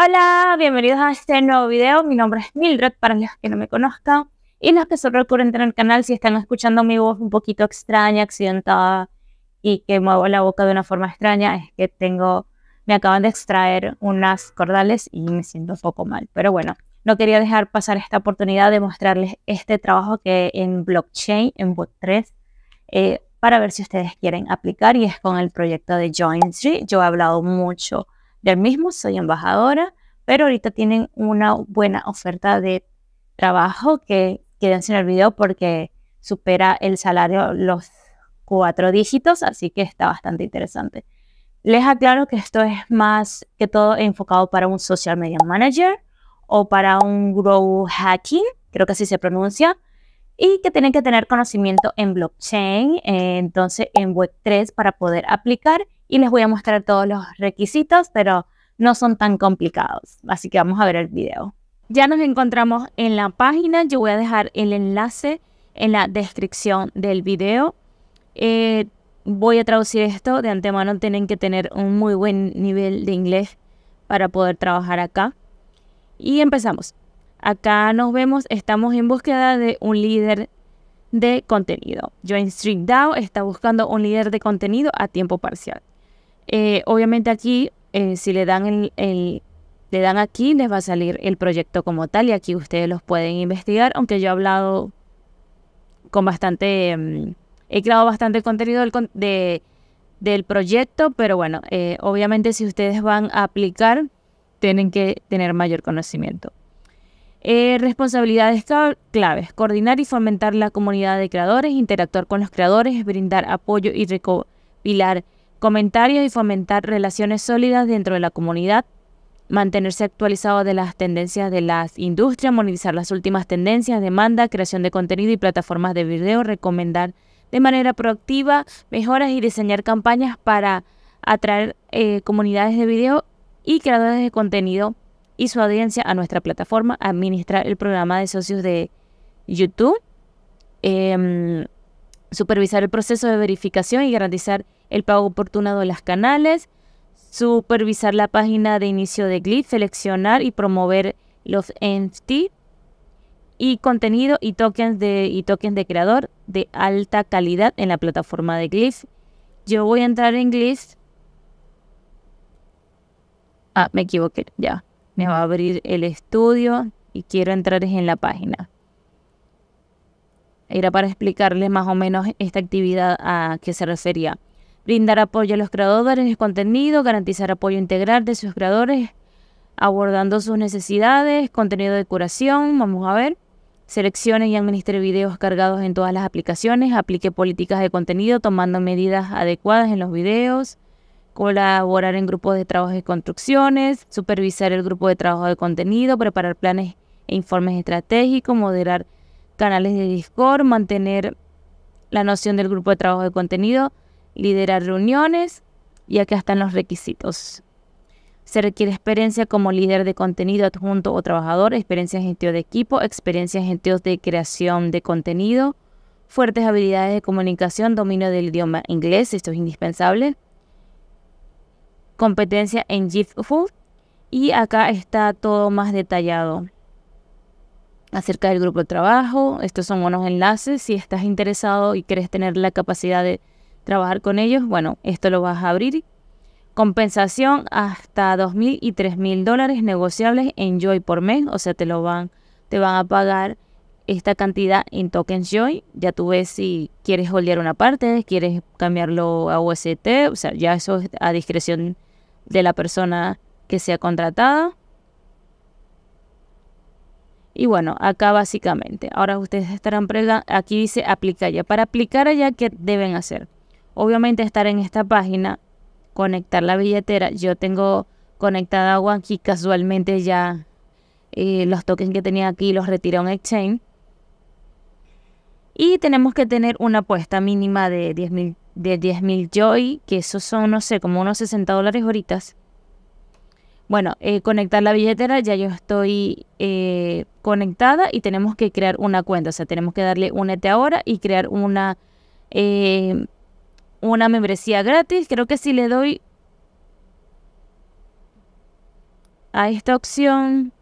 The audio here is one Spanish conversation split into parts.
Hola, bienvenidos a este nuevo video. Mi nombre es Mildred, para los que no me conozcan y los que son recurrentes en el canal si están escuchando mi voz un poquito extraña, accidentada y que muevo la boca de una forma extraña, es que tengo, me acaban de extraer unas cordales y me siento un poco mal. Pero bueno, no quería dejar pasar esta oportunidad de mostrarles este trabajo que en blockchain, en Web3, eh, para ver si ustedes quieren aplicar y es con el proyecto de Join 3 Yo he hablado mucho del mismo, soy embajadora, pero ahorita tienen una buena oferta de trabajo que quieren en el video porque supera el salario los cuatro dígitos, así que está bastante interesante. Les aclaro que esto es más que todo enfocado para un social media manager o para un grow hacking, creo que así se pronuncia, y que tienen que tener conocimiento en blockchain, eh, entonces en Web3 para poder aplicar y les voy a mostrar todos los requisitos, pero no son tan complicados. Así que vamos a ver el video. Ya nos encontramos en la página, yo voy a dejar el enlace en la descripción del video. Eh, voy a traducir esto, de antemano tienen que tener un muy buen nivel de inglés para poder trabajar acá. Y empezamos. Acá nos vemos, estamos en búsqueda de un líder de contenido. Join Street está buscando un líder de contenido a tiempo parcial. Eh, obviamente aquí, eh, si le dan, el, le dan aquí, les va a salir el proyecto como tal y aquí ustedes los pueden investigar, aunque yo he hablado con bastante, mm, he creado bastante contenido del, proyecto, pero bueno, eh, obviamente si ustedes van a aplicar, tienen que tener mayor conocimiento. responsabilidades claves, coordinar y fomentar la comunidad de creadores, interactuar con los creadores, brindar apoyo y recopilar comentarios y fomentar relaciones sólidas dentro de la comunidad, mantenerse actualizado de las tendencias de las industrias, monetizar las últimas tendencias, demanda, creación de contenido y plataformas de video, recomendar de manera proactiva mejoras y diseñar campañas para atraer eh, comunidades de video y creadores de contenido y su audiencia a nuestra plataforma, administrar el programa de socios de YouTube, em, supervisar el proceso de verificación y garantizar el pago oportuno de las canales, supervisar la página de inicio de Glyph, seleccionar y promover los NFT y contenido y tokens de, tokens de creador de alta calidad en la plataforma de Glyph. Yo voy a entrar en Glyph. Ah, me equivoqué, ya. Me va a abrir el estudio y quiero entrar en la página. Era para explicarles más o menos esta actividad a qué se refería brindar apoyo a los creadores en el contenido, garantizar apoyo integral de sus creadores, abordando sus necesidades, contenido de curación, vamos a ver, seleccione y administre videos cargados en todas las aplicaciones, aplique políticas de contenido tomando medidas adecuadas en los videos, colaborar en grupos de trabajo de construcciones, supervisar el grupo de trabajo de contenido, preparar planes e informes estratégicos, moderar canales de Discord, mantener la noción del grupo de trabajo de contenido, liderar reuniones y acá están los requisitos. Se requiere experiencia como líder de contenido adjunto o trabajador, experiencia en gestión de equipo, experiencia en gestión de creación de contenido, fuertes habilidades de comunicación, dominio del idioma inglés, esto es indispensable, competencia en Food. y acá está todo más detallado acerca del grupo de trabajo. Estos son unos enlaces si estás interesado y quieres tener la capacidad de trabajar con ellos, bueno, esto lo vas a abrir. Compensación hasta 2.000 y 3.000 dólares negociables en Joy por mes, o sea, te lo van, te van a pagar esta cantidad en tokens Joy. Ya tú ves si quieres holdear una parte, quieres cambiarlo a UST, o sea, ya eso es a discreción de la persona que sea contratada. Y bueno, acá básicamente. Ahora ustedes estarán preguntando, aquí dice aplicar ya. Para aplicar allá, ¿qué deben hacer? obviamente estar en esta página, conectar la billetera. Yo tengo conectada a casualmente ya eh, los tokens que tenía aquí los retiré a un exchange. Y tenemos que tener una apuesta mínima de 10.000 de Joy, que esos son, no sé, como unos 60 dólares horitas. Bueno, eh, conectar la billetera, ya yo estoy eh, conectada y tenemos que crear una cuenta. O sea, tenemos que darle únete ahora y crear una una membresía gratis. Creo que si le doy a esta opción,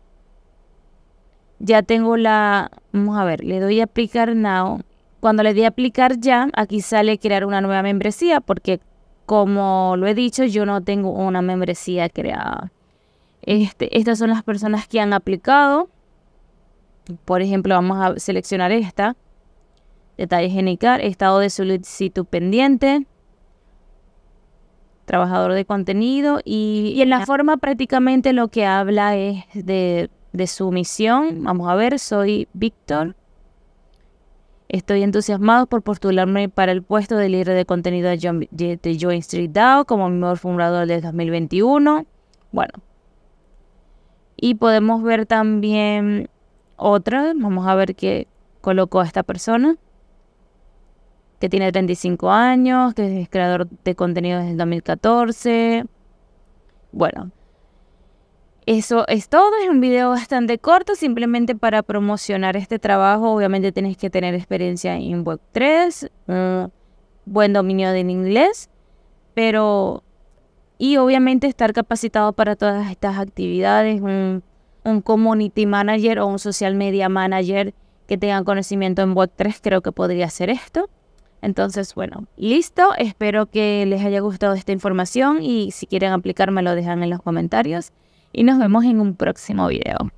ya tengo la... Vamos a ver, le doy a aplicar now. Cuando le di a aplicar ya, aquí sale crear una nueva membresía porque como lo he dicho, yo no tengo una membresía creada. Este, estas son las personas que han aplicado. Por ejemplo, vamos a seleccionar esta. Detalles genicar estado de solicitud pendiente, trabajador de contenido y, en la forma prácticamente lo que habla es de, su misión. Vamos a ver, soy Víctor. Estoy entusiasmado por postularme para el puesto de líder de contenido de, Join Street DAO como mejor fundador del 2021. Bueno. Y podemos ver también otra. Vamos a ver qué colocó esta persona que tiene 35 años, que es creador de contenido desde el 2014. Bueno, eso es todo, es un video bastante corto, simplemente para promocionar este trabajo. Obviamente tienes que tener experiencia en Web3, buen dominio del inglés, pero... Y obviamente estar capacitado para todas estas actividades, un, community manager o un social media manager que tenga conocimiento en Web3 creo que podría ser esto. Entonces, bueno, listo. Espero que les haya gustado esta información y si quieren aplicarme lo dejan en los comentarios. Y nos vemos en un próximo video.